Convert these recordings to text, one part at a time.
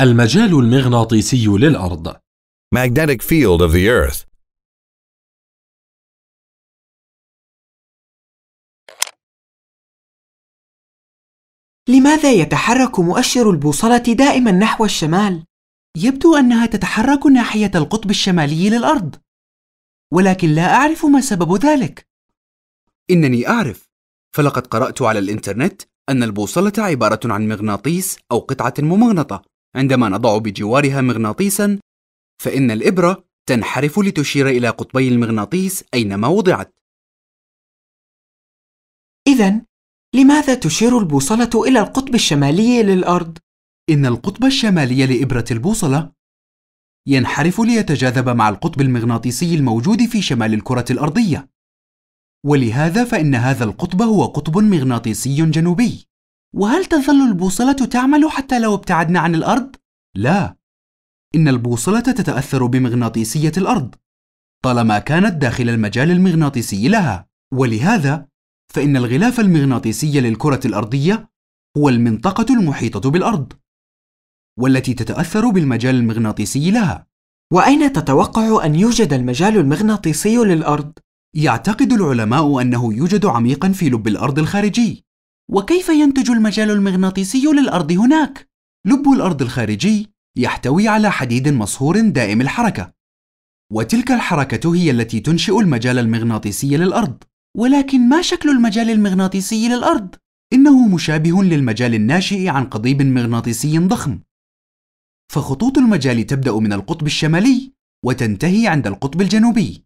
المجال المغناطيسي للأرض Magnetic field of the earth لماذا يتحرك مؤشر البوصلة دائما نحو الشمال؟ يبدو أنها تتحرك ناحية القطب الشمالي للأرض ولكن لا أعرف ما سبب ذلك إنني أعرف فلقد قرأت على الإنترنت أن البوصلة عبارة عن مغناطيس أو قطعة ممغنطة عندما نضع بجوارها مغناطيسا فإن الإبرة تنحرف لتشير إلى قطبي المغناطيس أينما وضعت إذا لماذا تشير البوصلة إلى القطب الشمالي للأرض؟ إن القطب الشمالي لإبرة البوصلة ينحرف ليتجاذب مع القطب المغناطيسي الموجود في شمال الكرة الأرضية ولهذا فإن هذا القطب هو قطب مغناطيسي جنوبي وهل تظل البوصلة تعمل حتى لو ابتعدنا عن الأرض؟ لا، إن البوصلة تتأثر بمغناطيسية الأرض طالما كانت داخل المجال المغناطيسي لها، ولهذا فإن الغلاف المغناطيسي للكرة الأرضية هو المنطقة المحيطة بالأرض، والتي تتأثر بالمجال المغناطيسي لها. وأين تتوقع أن يوجد المجال المغناطيسي للأرض؟ يعتقد العلماء أنه يوجد عميقًا في لب الأرض الخارجي، وكيف ينتج المجال المغناطيسي للأرض هناك؟ لب الأرض الخارجي يحتوي على حديد مصهور دائم الحركة، وتلك الحركة هي التي تنشئ المجال المغناطيسي للأرض، ولكن ما شكل المجال المغناطيسي للأرض؟ إنه مشابه للمجال الناشئ عن قضيب مغناطيسي ضخم، فخطوط المجال تبدأ من القطب الشمالي وتنتهي عند القطب الجنوبي.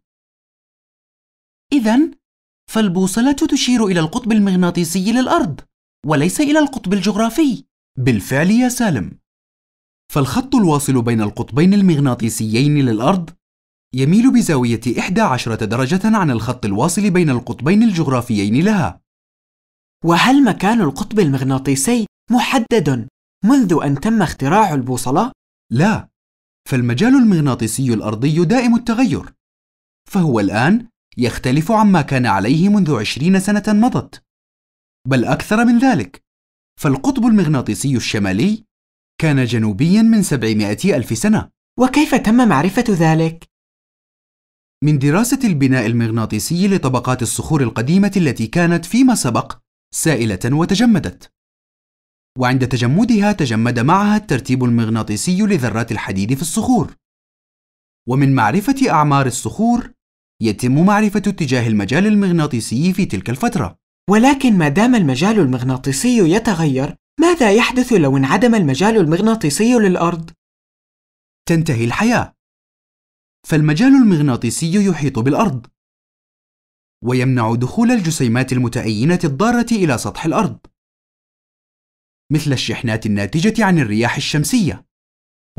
إذا فالبوصلة تشير إلى القطب المغناطيسي للأرض وليس إلى القطب الجغرافي بالفعل يا سالم فالخط الواصل بين القطبين المغناطيسيين للأرض يميل بزاوية 11 درجة عن الخط الواصل بين القطبين الجغرافيين لها وهل مكان القطب المغناطيسي محدد منذ أن تم اختراع البوصلة؟ لا فالمجال المغناطيسي الأرضي دائم التغير فهو الآن يختلف عما كان عليه منذ عشرين سنة مضت بل أكثر من ذلك فالقطب المغناطيسي الشمالي كان جنوبيا من 700 ألف سنة وكيف تم معرفة ذلك؟ من دراسة البناء المغناطيسي لطبقات الصخور القديمة التي كانت فيما سبق سائلة وتجمدت وعند تجمدها تجمد معها الترتيب المغناطيسي لذرات الحديد في الصخور ومن معرفة أعمار الصخور يتم معرفة اتجاه المجال المغناطيسي في تلك الفترة ولكن ما دام المجال المغناطيسي يتغير ماذا يحدث لو انعدم المجال المغناطيسي للأرض؟ تنتهي الحياة فالمجال المغناطيسي يحيط بالأرض ويمنع دخول الجسيمات المتأينة الضارة إلى سطح الأرض مثل الشحنات الناتجة عن الرياح الشمسية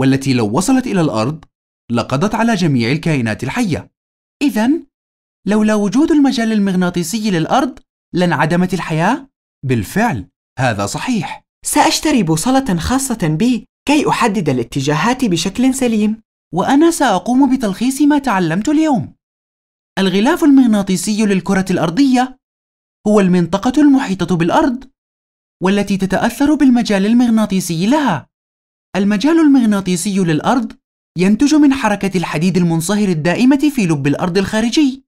والتي لو وصلت إلى الأرض لقضت على جميع الكائنات الحية إذا لولا وجود المجال المغناطيسي للأرض لانعدمت الحياة؟ بالفعل، هذا صحيح. سأشتري بوصلة خاصة بي كي أحدد الاتجاهات بشكل سليم. وأنا سأقوم بتلخيص ما تعلمت اليوم. الغلاف المغناطيسي للكرة الأرضية هو المنطقة المحيطة بالأرض والتي تتأثر بالمجال المغناطيسي لها. المجال المغناطيسي للأرض ينتج من حركة الحديد المنصهر الدائمة في لب الأرض الخارجي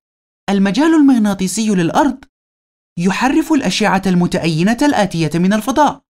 المجال المغناطيسي للأرض يحرف الأشعة المتأينة الآتية من الفضاء